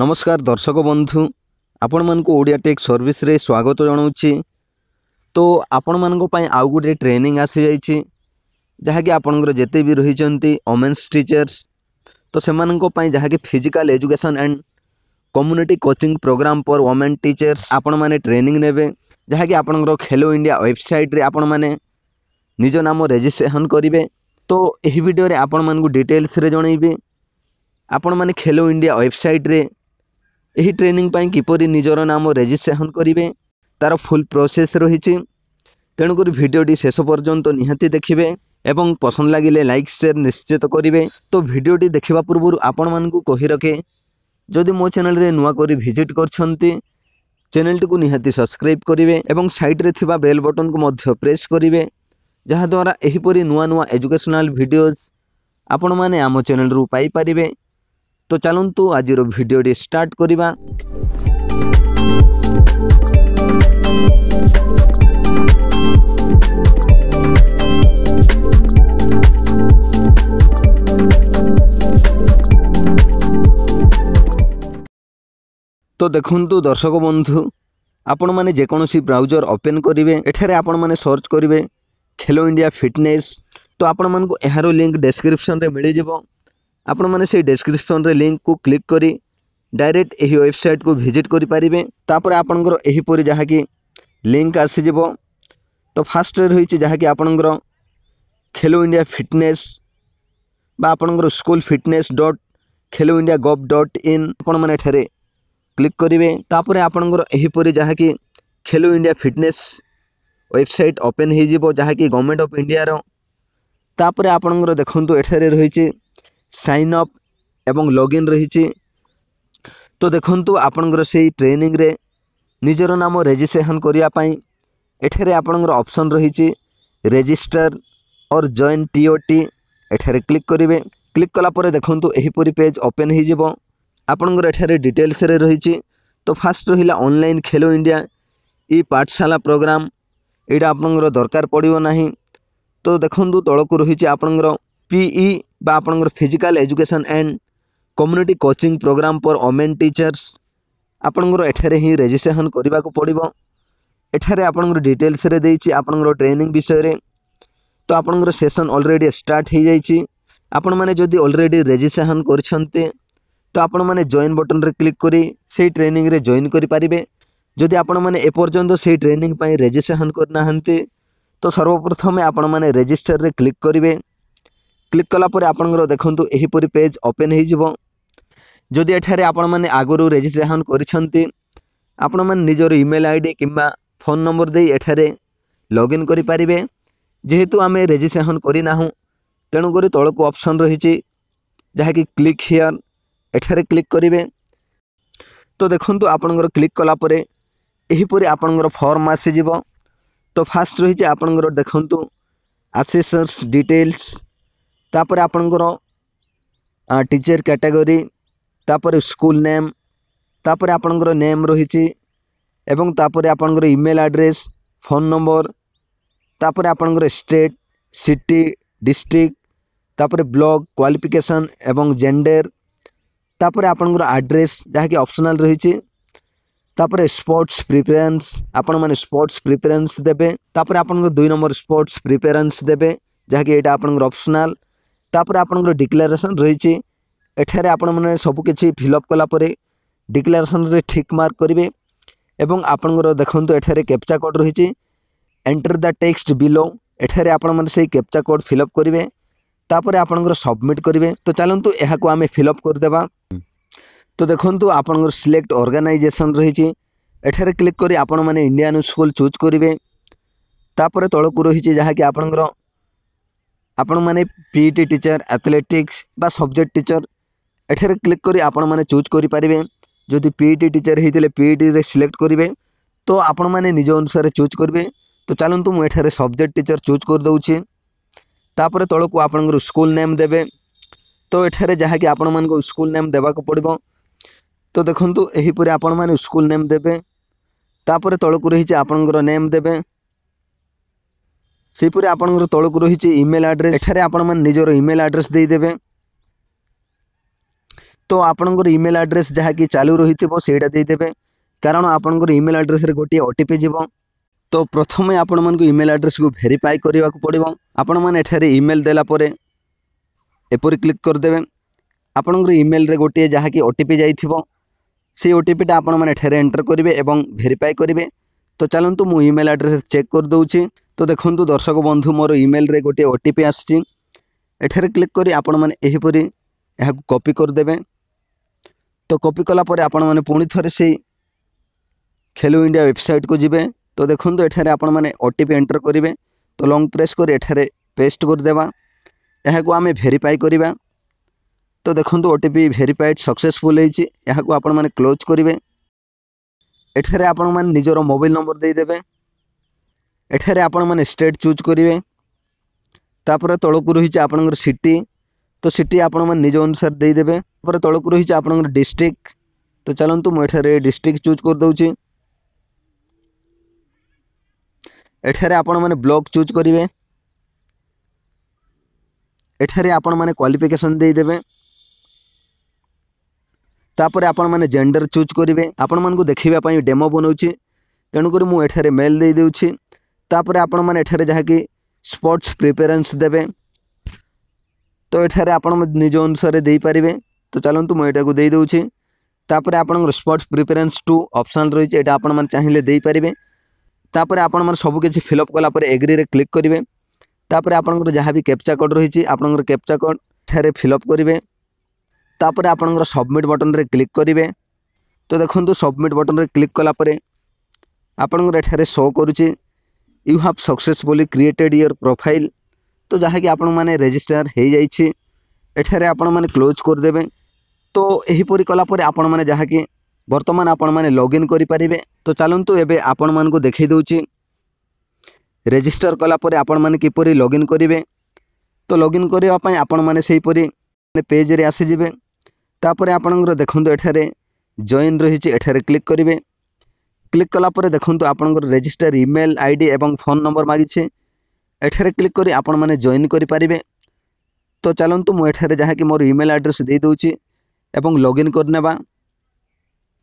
नमस्कार दर्शक बंधु आपण मानक ओडिया टेक् सर्विस रे स्वागत जनाऊँगी तो आपण मानी आउ गोटे ट्रेनिंग आसी जाइए जहाँकि आपणकर जिते भी रही ओमेन्स टीचर्स तो से जहाँकि physical education and community coaching program पर वोमेन टीचर्स आपण मैंने ट्रेनिंग ने जहाँकि आप खेलो इंडिया वेबसाइट आपण मैंने निज नाम रेजिट्रेसन करेंगे तो यही भिडे आपण मानक डिटेल्स जनईबी आपण मैंने खेलो इंडिया वेबसाइट्रे ଏହି ଟ୍ରେନିଂ ପାଇଁ କିପରି ନିଜର ନାମ ରେଜିଷ୍ଟ୍ରେସନ୍ କରିବେ ତା'ର ଫୁଲ୍ ପ୍ରୋସେସ୍ ରହିଛି ତେଣୁକରି ଭିଡ଼ିଓଟି ଶେଷ ପର୍ଯ୍ୟନ୍ତ ନିହାତି ଦେଖିବେ ଏବଂ ପସନ୍ଦ ଲାଗିଲେ ଲାଇକ୍ ସେୟାର ନିଶ୍ଚିତ କରିବେ ତ ଭିଡ଼ିଓଟି ଦେଖିବା ପୂର୍ବରୁ ଆପଣମାନଙ୍କୁ କହି ରଖେ ଯଦି ମୋ ଚ୍ୟାନେଲରେ ନୂଆ କରି ଭିଜିଟ୍ କରିଛନ୍ତି ଚ୍ୟାନେଲଟିକୁ ନିହାତି ସବସ୍କ୍ରାଇବ୍ କରିବେ ଏବଂ ସାଇଡ଼୍ରେ ଥିବା ବେଲ୍ ବଟନ୍କୁ ମଧ୍ୟ ପ୍ରେସ୍ କରିବେ ଯାହାଦ୍ୱାରା ଏହିପରି ନୂଆ ନୂଆ ଏଜୁକେସନାଲ୍ ଭିଡ଼ିଓଜ୍ ଆପଣମାନେ ଆମ ଚ୍ୟାନେଲରୁ ପାଇପାରିବେ তো ଚାଲନ୍ତୁ ଆଜିର ଭିଡ଼ିଓଟି ଷ୍ଟାର୍ଟ କରିବା তো ଦେଖନ୍ତୁ ଦର୍ଶକ ବନ୍ଧୁ ଆପଣମାନେ ଯେକୌଣସି ବ୍ରାଉଜର୍ ଓପେନ୍ କରିବେ ଏଠାରେ ଆପଣମାନେ ସର୍ଚ୍ଚ କରିବେ ଖେଲୋ ଇଣ୍ଡିଆ ଫିଟନେସ୍ ତ ଆପଣମାନଙ୍କୁ ଏହାର ଲିଙ୍କ୍ ଡେସ୍କ୍ରିପ୍ସନ୍ରେ ମିଳିଯିବ आपस्क्रिपन लिंक को क्लिक कर डायरेक्ट यही वेबसाइट को भिजिट करेंपर आपणपरी जहाँकि लिंक आसीज तो फास्ट रही जहाँकि आपणकर खेलो इंडिया फिटनेस आपणकर school fitness dot Khelo India गव डट इन आपने क्लिक करेंगे आपणपरी जहाँकि Khelo India fitness website open हो गवर्नमेंट ऑफ इंडिया रो तापर आपण देखूँ एठार रही ସାଇନ୍ ଅପ୍ ଏବଂ ଲଗ୍ଇନ୍ ରହିଛି ତ ଦେଖନ୍ତୁ ଆପଣଙ୍କର ସେଇ ଟ୍ରେନିଂରେ ନିଜର ନାମ ରେଜିଷ୍ଟ୍ରେସନ୍ କରିବା ପାଇଁ ଏଠାରେ ଆପଣଙ୍କର ଅପସନ୍ ରହିଛି ରେଜିଷ୍ଟର୍ ଅର୍ ଜଏନ୍ ଟି ଓ ଟି ଏଠାରେ କ୍ଲିକ୍ କରିବେ କ୍ଲିକ୍ କଲା ପରେ ଦେଖନ୍ତୁ ଏହିପରି ପେଜ୍ ଓପେନ୍ ହୋଇଯିବ ଆପଣଙ୍କର ଏଠାରେ ଡିଟେଲ୍ସରେ ରହିଛି ତ ଫାର୍ଷ୍ଟ ରହିଲା ଅନଲାଇନ୍ ଖେଲୋ ଇଣ୍ଡିଆ ଇ ପାଠଶାଳା ପ୍ରୋଗ୍ରାମ୍ ଏଇଟା ଆପଣଙ୍କର ଦରକାର ପଡ଼ିବ ନାହିଁ ତ ଦେଖନ୍ତୁ ତଳକୁ ରହିଛି ଆପଣଙ୍କର ପିଇ ବା ଆପଣଙ୍କର physical education and community coaching program for women teachers ଆପଣଙ୍କର ଏଠାରେ ହିଁ ରେଜିଷ୍ଟ୍ରେସନ୍ କରିବାକୁ ପଡ଼ିବ ଏଠାରେ ଆପଣଙ୍କର ଡିଟେଲ୍ସରେ ଦେଇଛି ଆପଣଙ୍କର ଟ୍ରେନିଂ ବିଷୟରେ ତ ଆପଣଙ୍କର ସେସନ୍ ଅଲରେଡ଼ି ଷ୍ଟାର୍ଟ ହୋଇଯାଇଛି ଆପଣମାନେ ଯଦି ଅଲରେଡ଼ି ରେଜିଷ୍ଟ୍ରେସନ୍ କରିଛନ୍ତି ତ ଆପଣମାନେ ଜଏନ୍ ବଟନ୍ରେ କ୍ଲିକ୍ କରି ସେଇ ଟ୍ରେନିଂରେ ଜଏନ୍ କରିପାରିବେ ଯଦି ଆପଣମାନେ ଏପର୍ଯ୍ୟନ୍ତ ସେଇ ଟ୍ରେନିଂ ପାଇଁ ରେଜିଷ୍ଟ୍ରେସନ୍ କରିନାହାନ୍ତି ତ ସର୍ବପ୍ରଥମେ ଆପଣମାନେ ରେଜିଷ୍ଟର୍ରେ କ୍ଲିକ୍ କରିବେ କ୍ଲିକ୍ କଲାପରେ ଆପଣଙ୍କର ଦେଖନ୍ତୁ ଏହିପରି ପେଜ୍ ଓପେନ୍ ହୋଇଯିବ ଯଦି ଏଠାରେ ଆପଣମାନେ ଆଗରୁ ରେଜିଷ୍ଟ୍ରେସନ୍ କରିଛନ୍ତି ଆପଣମାନେ ନିଜର ଇମେଲ୍ ଆଇ ଡ଼ି କିମ୍ବା ଫୋନ୍ ନମ୍ବର ଦେଇ ଏଠାରେ ଲଗ୍ଇନ୍ କରିପାରିବେ ଯେହେତୁ ଆମେ ରେଜିଷ୍ଟ୍ରେସନ୍ କରିନାହୁଁ ତେଣୁକରି ତଳକୁ ଅପସନ୍ ରହିଛି ଯାହାକି କ୍ଲିକ୍ ହିଅର୍ ଏଠାରେ କ୍ଲିକ୍ କରିବେ ତ ଦେଖନ୍ତୁ ଆପଣଙ୍କର କ୍ଲିକ୍ କଲାପରେ ଏହିପରି ଆପଣଙ୍କର ଫର୍ମ ଆସିଯିବ ତ ଫାର୍ଷ୍ଟ ରହିଛି ଆପଣଙ୍କର ଦେଖନ୍ତୁ ଆସିସର୍ସ ଡିଟେଲ୍ସ तापर आपण टीचर कैटेगरी तापर स्कूल नेम तापर आपण नेम रही आपण इमेल आड्रेस फोन नंबर तापर आपण state city district block qualification एवं जेंडर तापर आपण आड्रेस जहाँकि ऑप्शनल रही तापर स्पोर्ट्स प्रिफरेन्स आपण मैंने स्पोर्ट्स प्रिफरेन्स देते आपण दुई नंबर स्पोर्ट्स प्रिफरेन्स देते जहाँकि यहाँ आपण अपसनाल ତାପରେ ଆପଣଙ୍କର ଡିକ୍ଲାରେସନ୍ ରହିଛି ଏଠାରେ ଆପଣମାନେ ସବୁକିଛି ଫିଲ୍ଅପ୍ କଲାପରେ ଡିକ୍ଲାରେସନ୍ରେ ଠିକ୍ ମାର୍କ କରିବେ ଏବଂ ଆପଣଙ୍କର ଦେଖନ୍ତୁ ଏଠାରେ କ୍ୟାପ୍ଚା କୋଡ଼୍ ରହିଛି ଏଣ୍ଟର ଦ ଟେକ୍ସଟ ବିଲୋ ଏଠାରେ ଆପଣମାନେ ସେଇ କ୍ୟାପ୍ଚା କୋଡ଼୍ ଫିଲ୍ଅପ୍ କରିବେ ତାପରେ ଆପଣଙ୍କର ସବମିଟ୍ କରିବେ ତ ଚାଲନ୍ତୁ ଏହାକୁ ଆମେ ଫିଲ୍ଅପ୍ କରିଦେବା ତ ଦେଖନ୍ତୁ ଆପଣଙ୍କର ସିଲେକ୍ଟ ଅର୍ଗାନାଇଜେସନ୍ ରହିଛି ଏଠାରେ କ୍ଲିକ୍ କରି ଆପଣମାନେ ଇଣ୍ଡିଆନ୍ ସ୍କୁଲ୍ ଚୁଜ୍ କରିବେ ତାପରେ ତଳକୁ ରହିଛି ଯାହାକି ଆପଣଙ୍କର ଆପଣମାନେ P E T teacher athletics ବା ସବଜେକ୍ଟ ଟିଚର୍ ଏଠାରେ କ୍ଲିକ୍ କରି ଆପଣମାନେ ଚୁଜ୍ କରିପାରିବେ ଯଦି ପି ଇ ଟି ଟିଚର୍ ହେଇଥିଲେ ପିଇଟିରେ ସିଲେକ୍ଟ କରିବେ ତ ଆପଣମାନେ ନିଜ ଅନୁସାରେ ଚୁଜ୍ କରିବେ ତ ଚାଲନ୍ତୁ ମୁଁ ଏଠାରେ ସବଜେକ୍ଟ ଟିଚର୍ ଚୁଜ୍ କରିଦେଉଛି ତାପରେ ତଳକୁ ଆପଣଙ୍କର ସ୍କୁଲ୍ ନେମ୍ ଦେବେ ତ ଏଠାରେ ଯାହାକି ଆପଣମାନଙ୍କୁ ସ୍କୁଲ୍ ନେମ୍ ଦେବାକୁ ପଡ଼ିବ ତ ଦେଖନ୍ତୁ ଏହିପରି ଆପଣମାନେ ସ୍କୁଲ୍ ନେମ୍ ଦେବେ ତାପରେ ତଳକୁ ରହିଛି ଆପଣଙ୍କର ନେମ୍ ଦେବେ सेपर आपण तौक रही इमेल आड्रेस निजर इमेल आड्रेस देदेवे तो आपणकर इमेल आड्रेस जहाँकि चालू रही थोड़ा कारण आपण इमेल आड्रेस गोटे ओटीपी जी तो प्रथम आपण मूँ इमेल आड्रेस को भेरीफाए करवाक पड़ो मैंने इमेल देलापर एपरी क्लिक करदे आपण इमेल गोटे जहाँकि ओटीपी जा ओटीपीटा आपर करेंगे भेरीफाए करेंगे तो चलतु मुझे इमेल आड्रेस चेक करदे তো দেখন্তু দর্শক বন্ধু মোর ইমেলরে গোটিয়ে ওটিপি আসছে এঠারে ক্লিক করে আপনার এইপরি ଏହାକୁ କପି କରିଦେବେ ତ କପି କଲା ପରେ ଆପଣମାନେ ପୁଣି ଥରେ ସେଇ ଖେଲୋ ଇଣ୍ଡିଆ ୱେବସାଇଟ୍କୁ ଯିବେ ତ ଦେଖନ୍ତୁ ଏଠାରେ ଆପଣମାନେ ଓ ଟି ପି ଏଣ୍ଟର କରିବେ ତ ଲଙ୍ଗ ପ୍ରେସ୍ କରି ଏଠାରେ ପେଷ୍ଟ କରିଦେବା ଏହାକୁ ଆମେ ଭେରିଫାଏ କରିବା ତ ଦେଖନ୍ତୁ ଓ ଟି ପି ଭେରିଫାଏଡ଼୍ ସକ୍ସେସଫୁଲ୍ ହୋଇଛି ଏହାକୁ ଆପଣମାନେ କ୍ଲୋଜ୍ କରିବେ ଏଠାରେ ଆପଣମାନେ ନିଜର ମୋବାଇଲ୍ ନମ୍ବର ଦେଇଦେବେ एठार मैंने स्टेट चूज करेंगे तापर तौक रही आप सिटी तो सिटी आप निज अनुसार देदेवे तौक रही आप डिस्ट्रिक्ट तो चलतु मुझे डिस्ट्रिक्ट चूज करदे एठार आपने ब्लक चूज करेंगे एठार आपण मैंने क्वाफिकेसन देदेवे तापर आपण मैंने जेंडर चूज करेंगे आपण मूँ देखापी डेमो बनाऊँ तेणुक मुझे मेल देदे ତାପରେ ଆପଣମାନେ ଏଠାରେ ଯାହାକି ସ୍ପୋର୍ଟସ୍ ପ୍ରିଫରେନ୍ସ ଦେବେ ତ ଏଠାରେ ଆପଣ ନିଜ ଅନୁସାରେ ଦେଇପାରିବେ ତ ଚାଲନ୍ତୁ ମୁଁ ଏଇଟାକୁ ଦେଇଦେଉଛି ତାପରେ ଆପଣଙ୍କର ସ୍ପୋର୍ଟସ୍ ପ୍ରିଫରେନ୍ସ ଟୁ ଅପସନ୍ ରହିଛି ଏଇଟା ଆପଣମାନେ ଚାହିଁଲେ ଦେଇପାରିବେ ତାପରେ ଆପଣମାନେ ସବୁକିଛି ଫିଲ୍ଅପ୍ କଲା ପରେ ଏଗ୍ରିରେ କ୍ଲିକ୍ କରିବେ ତାପରେ ଆପଣଙ୍କର ଯାହା ବି କ୍ୟାପ୍ଚା କୋଡ଼୍ ରହିଛି ଆପଣଙ୍କର କ୍ୟାପ୍ଚା କୋଡ଼୍ ଠାରେ ଫିଲ୍ଅପ୍ କରିବେ ତାପରେ ଆପଣଙ୍କର ସବମିଟ୍ ବଟନ୍ରେ କ୍ଲିକ୍ କରିବେ ତ ଦେଖନ୍ତୁ ସବମିଟ୍ ବଟନ୍ରେ କ୍ଲିକ୍ କଲା ପରେ ଆପଣଙ୍କର ଏଠାରେ ଶୋ କରୁଛି you have successful created your profile तो जहाँकिजिस्टर हो जाए क्लोज करदे तो यहीपर कला आपण मैंने बर्तमान आपण मैंने लगइन करें तो चलतु एवं आपण मैं देखेदे रेजिस्टर कलापर आपण मैंने किपर इन करेंगे तो लगइन करने से पेज्रे आसीजे तापर आपण देखते एठार जइन रही क्लिक करेंगे ক্লিক কলাপরে দেখুন আপনার রেজিষ্টার ইমেল আইডি এবং ফোন নম্বর মাগিছে এঠারে ক্লিক করে আপনার জয়েন করে পারে তো চালু মু এঠারে যা কি মোর ইমেল আড্রেস দিয়ে দেছি এবং লগ ইন করে নেবা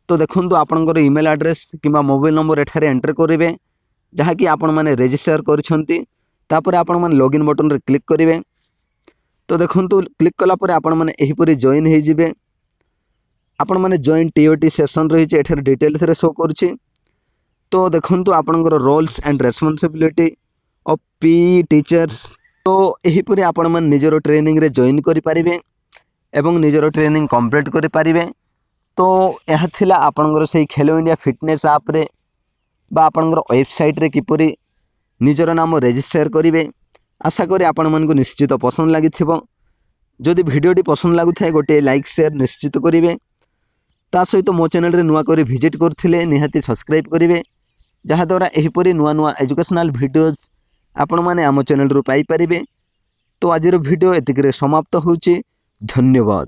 তো দেখুন আপনার ইমেল আড্রেস কিংবা মোবাইল নম্বর এঠারে এন্টার করবে যা কি আপনার রেজিষ্টার করছেন তাপরে আপনার লগ ইন বটনরে ক্লিক করবে তো দেখুন ক্লিক কলাপরে আপনার এইপরি জয়েন হয়ে যাবে আপনার জয়েন টিওটি সেসন রয়েছে এখানে ডিটেলসরে শো করছে ତ ଦେଖନ୍ତୁ ଆପଣଙ୍କର roles and responsibility of P teachers ତ ଏହିପରି ଆପଣମାନେ ନିଜର ଟ୍ରେନିଂରେ ଜଏନ୍ କରିପାରିବେ ଏବଂ ନିଜର ଟ୍ରେନିଂ କମ୍ପ୍ଲିଟ୍ କରିପାରିବେ ତ ଏହା ଥିଲା ଆପଣଙ୍କର ସେଇ ଖେଲୋ ଇଣ୍ଡିଆ ଫିଟନେସ୍ ଆପ୍ରେ ବା ଆପଣଙ୍କର ୱେବସାଇଟ୍ରେ କିପରି ନିଜର ନାମ ରେଜିଷ୍ଟର କରିବେ ଆଶା କରେ ଆପଣମାନଙ୍କୁ ନିଶ୍ଚିତ ପସନ୍ଦ ଲାଗିଥିବ ଯଦି ଭିଡ଼ିଓଟି ପସନ୍ଦ ଲାଗୁଥାଏ ଗୋଟିଏ ଲାଇକ୍ ସେୟାର ନିଶ୍ଚିତ କରିବେ ତା ସହିତ ମୋ ଚ୍ୟାନେଲ୍ରେ ନୂଆ କରି ଭିଜିଟ୍ କରିଥିଲେ ନିହାତି ସବସ୍କ୍ରାଇବ୍ କରିବେ ଯାହାଦ୍ୱାରା ଏହିପରି ନୂଆ ନୂଆ ଏଜୁକେସନାଲ୍ ଭିଡ଼ିଓଜ୍ ଆପଣମାନେ ଆମ ଚ୍ୟାନେଲ୍ରୁ ପାଇପାରିବେ ତ ଆଜିର ଭିଡ଼ିଓ ଏତିକିରେ ସମାପ୍ତ ହେଉଛି ଧନ୍ୟବାଦ